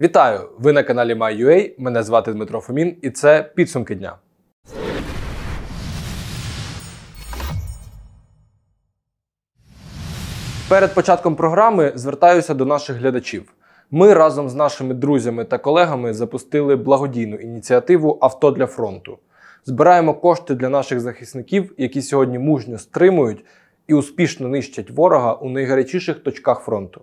Вітаю! Ви на каналі MyUA, Мене звати Дмитро Фомін, і це підсумки дня. Перед початком програми звертаюся до наших глядачів. Ми разом з нашими друзями та колегами запустили благодійну ініціативу Авто для фронту. Збираємо кошти для наших захисників, які сьогодні мужньо стримують і успішно нищать ворога у найгарячіших точках фронту.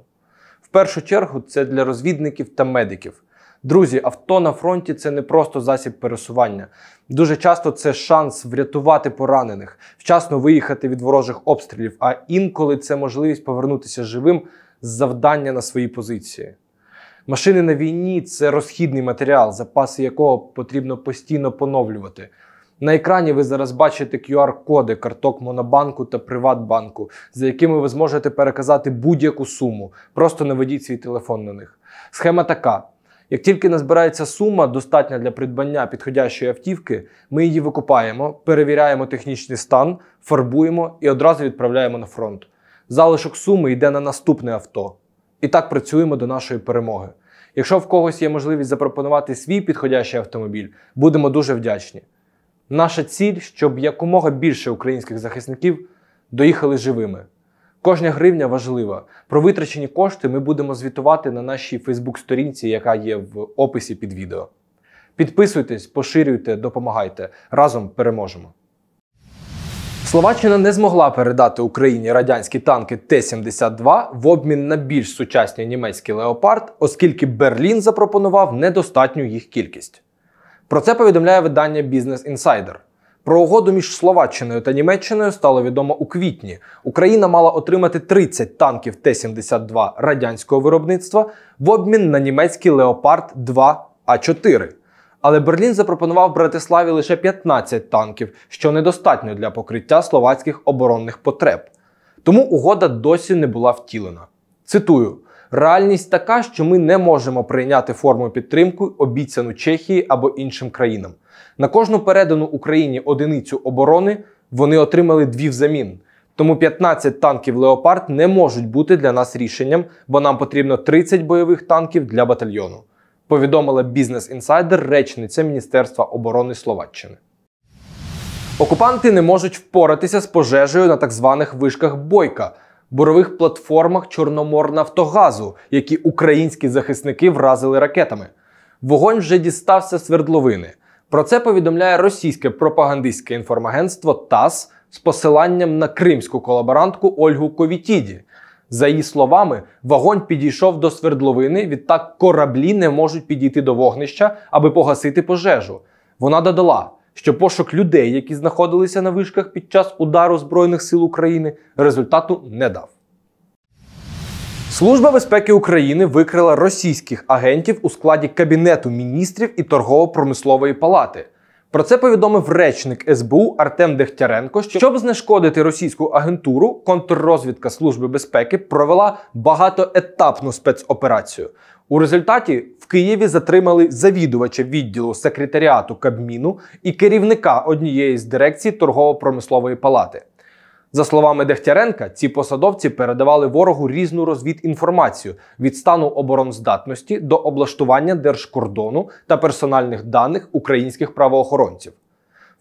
В першу чергу це для розвідників та медиків. Друзі, авто на фронті це не просто засіб пересування. Дуже часто це шанс врятувати поранених, вчасно виїхати від ворожих обстрілів, а інколи це можливість повернутися живим з завдання на свої позиції. Машини на війні це розхідний матеріал, запаси якого потрібно постійно поновлювати. На екрані ви зараз бачите QR-коди карток Монобанку та Приватбанку, за якими ви зможете переказати будь-яку суму. Просто наведіть свій телефон на них. Схема така. Як тільки назбирається сума, достатня для придбання підходящої автівки, ми її викупаємо, перевіряємо технічний стан, фарбуємо і одразу відправляємо на фронт. Залишок суми йде на наступне авто. І так працюємо до нашої перемоги. Якщо в когось є можливість запропонувати свій підходящий автомобіль, будемо дуже вдячні. Наша ціль, щоб якомога більше українських захисників доїхали живими. Кожна гривня важлива. Про витрачені кошти ми будемо звітувати на нашій Фейсбук-сторінці, яка є в описі під відео. Підписуйтесь, поширюйте, допомагайте. Разом переможемо. Словаччина не змогла передати Україні радянські танки Т-72 в обмін на більш сучасні німецькі леопард, оскільки Берлін запропонував недостатню їх кількість. Про це повідомляє видання Business Insider. Про угоду між Словаччиною та Німеччиною стало відомо у квітні. Україна мала отримати 30 танків Т-72 радянського виробництва в обмін на німецький Леопард 2 А4. Але Берлін запропонував Братиславі лише 15 танків, що недостатньо для покриття словацьких оборонних потреб. Тому угода досі не була втілена. Цитую: Реальність така, що ми не можемо прийняти форму підтримки, обіцяну Чехії або іншим країнам. На кожну передану Україні одиницю оборони вони отримали дві взамін. Тому 15 танків леопард не можуть бути для нас рішенням, бо нам потрібно 30 бойових танків для батальйону. Повідомила бізнес інсайдер речниця Міністерства оборони Словаччини. Окупанти не можуть впоратися з пожежею на так званих вишках Бойка бурових платформах Чорноморнафтогазу, які українські захисники вразили ракетами. Вогонь вже дістався свердловини. Про це повідомляє російське пропагандистське інформагентство ТАСС з посиланням на кримську колаборантку Ольгу Ковітіді. За її словами, вогонь підійшов до свердловини. Відтак кораблі не можуть підійти до вогнища, аби погасити пожежу. Вона додала: що пошук людей, які знаходилися на вишках під час удару Збройних сил України, результату не дав. Служба безпеки України викрила російських агентів у складі Кабінету міністрів і торгово-промислової палати. Про це повідомив речник СБУ Артем Дехтяренко. Щоб знешкодити російську агентуру, контррозвідка Служби безпеки провела багатоетапну спецоперацію. У результаті в Києві затримали завідувача відділу секретаріату Кабміну і керівника однієї з дирекцій торгово-промислової палати. За словами Дегтяренка, ці посадовці передавали ворогу різну розвідінформацію від стану оборонздатності до облаштування держкордону та персональних даних українських правоохоронців.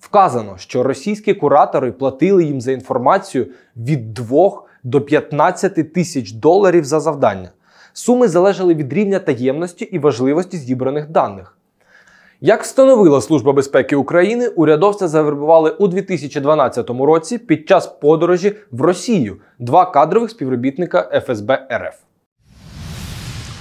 Вказано, що російські куратори платили їм за інформацію від 2 до 15 тисяч доларів за завдання. Суми залежали від рівня таємності і важливості зібраних даних. Як встановила Служба безпеки України, урядовця завербували у 2012 році під час подорожі в Росію два кадрових співробітника ФСБ РФ.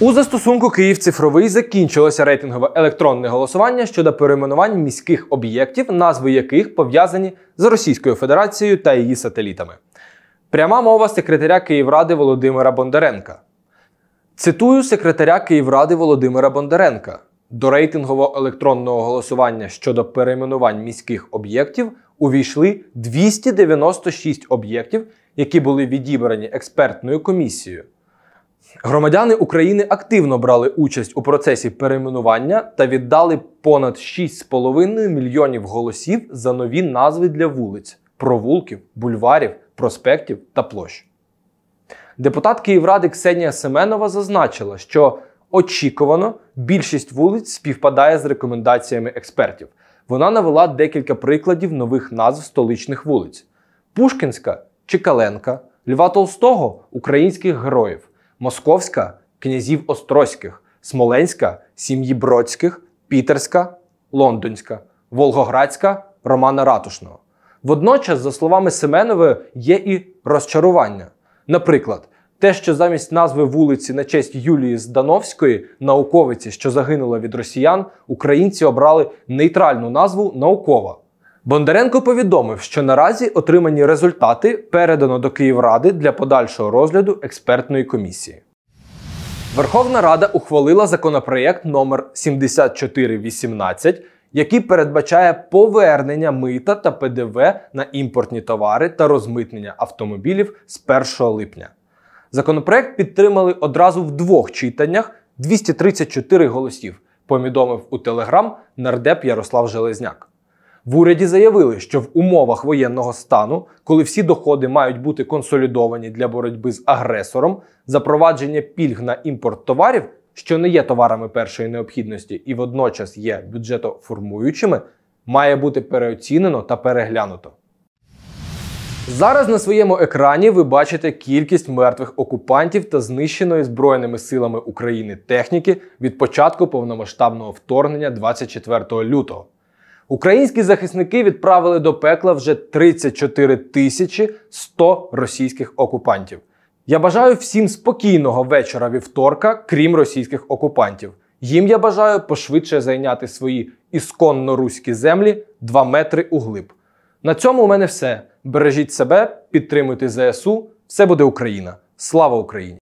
У застосунку Київ цифровий закінчилося рейтингове електронне голосування щодо перейменувань міських об'єктів, назви яких пов'язані з Російською Федерацією та її сателітами. Пряма мова секретаря Київради Володимира Бондаренка. Цитую секретаря Київради Володимира Бондаренка до рейтингового електронного голосування щодо перейменувань міських об'єктів увійшли 296 об'єктів, які були відібрані експертною комісією. Громадяни України активно брали участь у процесі перейменування та віддали понад 6,5 мільйонів голосів за нові назви для вулиць, провулків, бульварів, проспектів та площ. Депутат Київради Ксенія Семенова зазначила, що Очікувано, більшість вулиць співпадає з рекомендаціями експертів. Вона навела декілька прикладів нових назв столичних вулиць: Пушкінська Чикаленка, Льва Толстого українських героїв, Московська князів Острозьких, Смоленська сім'ї Бродських, Пітерська, Лондонська, Волгоградська Романа Ратушного. Водночас, за словами Семенової, є і розчарування. Наприклад, те, що замість назви вулиці на честь Юлії Здановської, науковиці, що загинула від росіян, українці обрали нейтральну назву наукова. Бондаренко повідомив, що наразі отримані результати передано до Київради для подальшого розгляду експертної комісії. Верховна Рада ухвалила законопроєкт номер 7418 який передбачає повернення мита та ПДВ на імпортні товари та розмитнення автомобілів з 1 липня. Законопроект підтримали одразу в двох читаннях 234 голосів. Помідомив у Телеграм нардеп Ярослав Железняк. В уряді заявили, що в умовах воєнного стану, коли всі доходи мають бути консолідовані для боротьби з агресором, запровадження пільг на імпорт товарів, що не є товарами першої необхідності і водночас є бюджетоформуючими, має бути переоцінено та переглянуто. Зараз на своєму екрані ви бачите кількість мертвих окупантів та знищеної Збройними силами України техніки від початку повномасштабного вторгнення 24 лютого. Українські захисники відправили до пекла вже 34 тисячі 100 російських окупантів. Я бажаю всім спокійного вечора вівторка, крім російських окупантів. Їм я бажаю пошвидше зайняти свої ісконно руські землі 2 метри углиб. На цьому у мене все. Бережіть себе, підтримуйте ЗСУ. Все буде Україна. Слава Україні!